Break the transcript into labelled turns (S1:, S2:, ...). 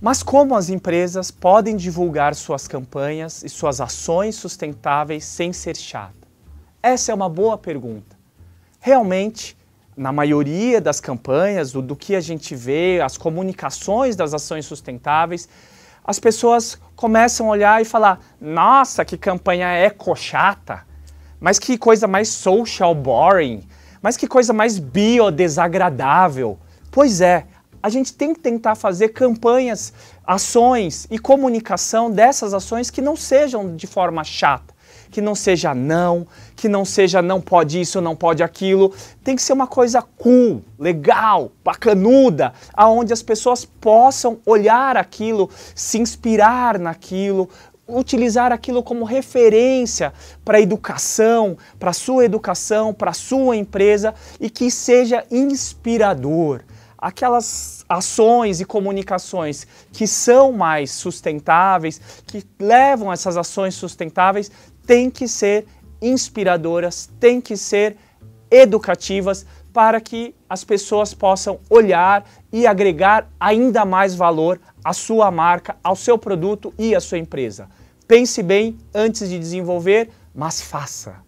S1: Mas como as empresas podem divulgar suas campanhas e suas ações sustentáveis sem ser chata? Essa é uma boa pergunta. Realmente, na maioria das campanhas, do, do que a gente vê, as comunicações das ações sustentáveis, as pessoas começam a olhar e falar: nossa, que campanha eco-chata, mas que coisa mais social boring, mas que coisa mais biodesagradável. Pois é, a gente tem que tentar fazer campanhas, ações e comunicação dessas ações que não sejam de forma chata, que não seja não, que não seja não pode isso, não pode aquilo. Tem que ser uma coisa cool, legal, bacanuda, aonde as pessoas possam olhar aquilo, se inspirar naquilo, utilizar aquilo como referência para a educação, para a sua educação, para a sua empresa e que seja inspirador aquelas ações e comunicações que são mais sustentáveis, que levam essas ações sustentáveis, têm que ser inspiradoras, têm que ser educativas para que as pessoas possam olhar e agregar ainda mais valor à sua marca, ao seu produto e à sua empresa. Pense bem antes de desenvolver, mas faça.